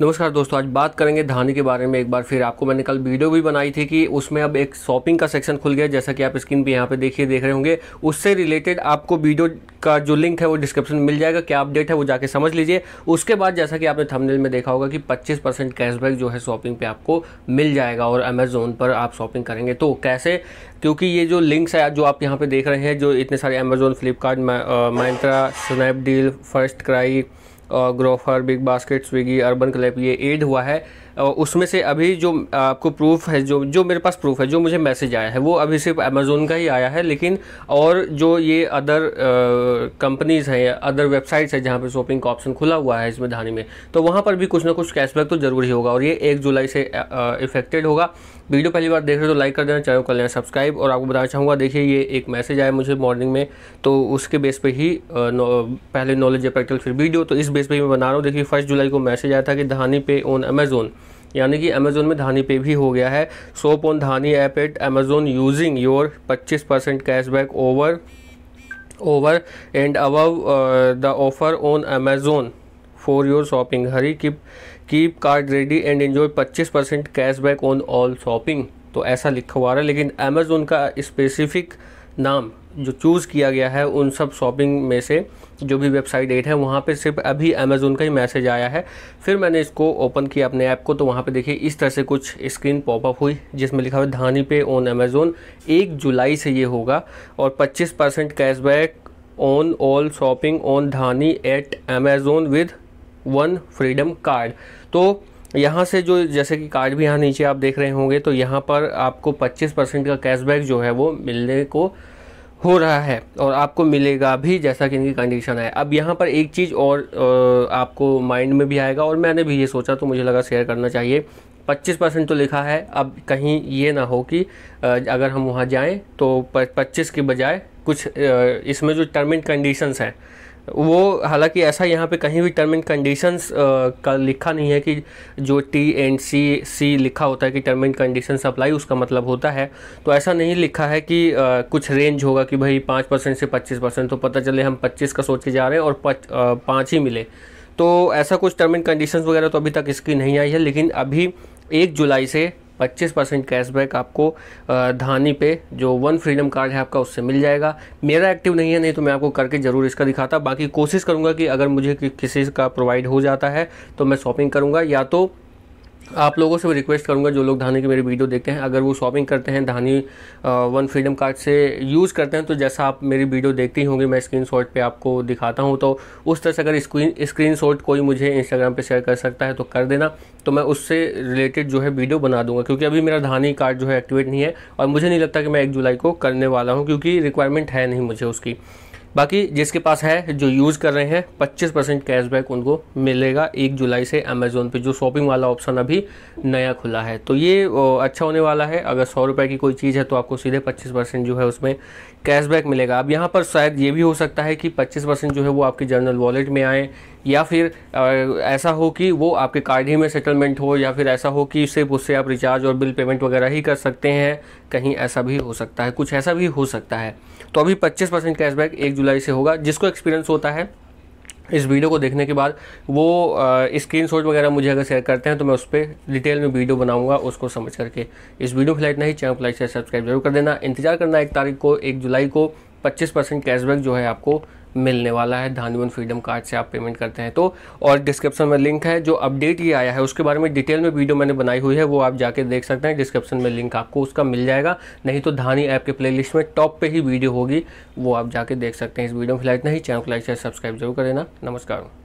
नमस्कार दोस्तों आज बात करेंगे धानी के बारे में एक बार फिर आपको मैंने कल वीडियो भी बनाई थी कि उसमें अब एक शॉपिंग का सेक्शन खुल गया जैसा कि आप स्क्रीन पे यहाँ पे देखिए देख रहे होंगे उससे रिलेटेड आपको वीडियो का जो लिंक है वो डिस्क्रिप्शन में मिल जाएगा क्या अपडेट है वो जाके समझ लीजिए उसके बाद जैसा कि आपने थमनेल में देखा होगा कि पच्चीस परसेंट कैशबैक जो है शॉपिंग पर आपको मिल जाएगा और अमेजोन पर आप शॉपिंग करेंगे तो कैसे क्योंकि ये जो लिंक्स है जो आप यहाँ पर देख रहे हैं जो इतने सारे Amazon Flipkart Myntra Snapdeal FirstCry Grofer BigBasket Swiggy UrbanClap ये एड हुआ है उसमें से अभी जो आपको प्रूफ है जो जो मेरे पास प्रूफ है जो मुझे मैसेज आया है वो अभी सिर्फ अमेज़ोन का ही आया है लेकिन और जो ये अदर कंपनीज़ हैं अदर वेबसाइट्स हैं जहाँ पर शॉपिंग का ऑप्शन खुला हुआ है इसमें धानी में तो वहाँ पर भी कुछ ना कुछ कैशबैक तो ज़रूर ही होगा और ये एक जुलाई से इफेक्टेड होगा वीडियो पहली बार देख रहे हो तो लाइक कर देना चैनल कर लेना सब्सक्राइब और आपको बताना चाहूँगा देखिए ये एक मैसेज आया मुझे मॉर्निंग में तो उसके बेस पे ही पहले नॉलेज या प्रैक्टिकल फिर वीडियो तो इस बेस पे ही मैं बना रहा हूँ देखिए फर्स्ट जुलाई को मैसेज आया था कि धानी पे ऑन अमेजोन यानी कि अमेज़ोन में धानी पे भी हो गया है shop on Dhani app at Amazon using your 25 percent cashback over over and above the offer on Amazon for your shopping hurry keep keep card ready and enjoy 25 percent cashback on all shopping तो ऐसा लिखा हुआ रहा है लेकिन Amazon का specific नाम जो चूज़ किया गया है उन सब शॉपिंग में से जो भी वेबसाइट एट है वहाँ पे सिर्फ अभी अमेज़ोन का ही मैसेज आया है फिर मैंने इसको ओपन किया अपने ऐप को तो वहाँ पे देखिए इस तरह से कुछ स्क्रीन पॉपअप हुई जिसमें लिखा हुआ धानी पे ऑन अमेज़ोन एक जुलाई से ये होगा और 25 percent cashback on all shopping on Dhani at Amazon with one freedom card तो यहाँ से जो जैसे कि कार्ड भी यहाँ नीचे आप देख रहे होंगे तो यहाँ पर आपको 25 परसेंट का कैशबैक जो है वो मिलने को हो रहा है और आपको मिलेगा भी जैसा कि इनकी कंडीशन है अब यहाँ पर एक चीज़ और आपको माइंड में भी आएगा और मैंने भी ये सोचा तो मुझे लगा शेयर करना चाहिए 25 परसेंट तो लिखा है अब कहीं ये ना हो कि अगर हम वहाँ जाएं तो 25 के बजाय कुछ इसमें जो टर्म एंड कंडीशंस हैं वो हालांकि ऐसा यहाँ पे कहीं भी टर्म एंड कंडीशंस का लिखा नहीं है कि जो टी एंड सी सी लिखा होता है कि टर्म एंड कंडीशन अप्लाई उसका मतलब होता है तो ऐसा नहीं लिखा है कि आ, कुछ रेंज होगा कि भाई पाँच परसेंट से पच्चीस परसेंट तो पता चले हम पच्चीस का सोच के जा रहे हैं और पाँच ही मिले तो ऐसा कुछ टर्म एंड कंडीशंस वगैरह तो अभी तक इसकी नहीं आई है लेकिन अभी एक जुलाई से 25 परसेंट कैशबैक आपको धानी पे जो वन फ्रीडम कार्ड है आपका उससे मिल जाएगा मेरा एक्टिव नहीं है नहीं तो मैं आपको करके ज़रूर इसका दिखाता बाकी कोशिश करूँगा कि अगर मुझे कि, किसी का प्रोवाइड हो जाता है तो मैं शॉपिंग करूँगा या तो आप लोगों से भी रिक्वेस्ट करूंगा जो लोग धानी की मेरी वीडियो देखते हैं अगर वो शॉपिंग करते हैं धानी वन फ्रीडम कार्ड से यूज़ करते हैं तो जैसा आप मेरी वीडियो देखते ही होंगे मैं स्क्रीन शॉट पर आपको दिखाता हूँ तो उस तरह से अगर स्क्रीन स्क्रीन शॉट कोई मुझे इंस्टाग्राम पर शेयर कर सकता है तो कर देना तो मैं उससे रिलेटेड जो है वीडियो बना दूंगा क्योंकि अभी मेरा धानी कार्ड जो है एक्टिवेट नहीं है और मुझे नहीं लगता कि मैं एक जुलाई को करने वाला हूँ क्योंकि रिक्वायरमेंट है नहीं मुझे उसकी बाकी जिसके पास है जो यूज़ कर रहे हैं 25 परसेंट कैशबैक उनको मिलेगा एक जुलाई से अमेज़ोन पे जो शॉपिंग वाला ऑप्शन अभी नया खुला है तो ये अच्छा होने वाला है अगर सौ रुपये की कोई चीज़ है तो आपको सीधे 25 परसेंट जो है उसमें कैशबैक मिलेगा अब यहाँ पर शायद ये भी हो सकता है कि 25 परसेंट जो है वो आपके जर्नल वॉलेट में आए या फिर ऐसा हो कि वो आपके कार्ड ही में सेटलमेंट हो या फिर ऐसा हो कि सिर्फ उससे आप रिचार्ज और बिल पेमेंट वगैरह ही कर सकते हैं कहीं ऐसा भी हो सकता है कुछ ऐसा भी हो सकता है तो अभी पच्चीस परसेंट कैशबैक एक जुलाई से होगा जिसको एक्सपीरियंस होता है इस वीडियो को देखने के बाद वो स्क्रीन शॉट वगैरह मुझे अगर शेयर करते हैं तो मैं उस पर डिटेल में वीडियो बनाऊंगा उसको समझ करके इस वीडियो फिलहाल नहीं चैनल को लाइक शेयर सब्सक्राइब जरूर कर देना इंतजार करना एक तारीख को एक जुलाई को 25 परसेंट कैशबैक जो है आपको मिलने वाला है धानवन फ्रीडम कार्ड से आप पेमेंट करते हैं तो और डिस्क्रिप्शन में लिंक है जो अपडेट ये आया है उसके बारे में डिटेल में वीडियो मैंने बनाई हुई है वो आप जाके देख सकते हैं डिस्क्रिप्शन में लिंक आपको उसका मिल जाएगा नहीं तो धानी ऐप के प्लेलिस्ट में टॉप पे ही वीडियो होगी वो आप जाके देख सकते हैं इस वीडियो में फिलहाल नहीं चैनल को लाइक शेयर सब्सक्राइब जरूर करें नमस्कार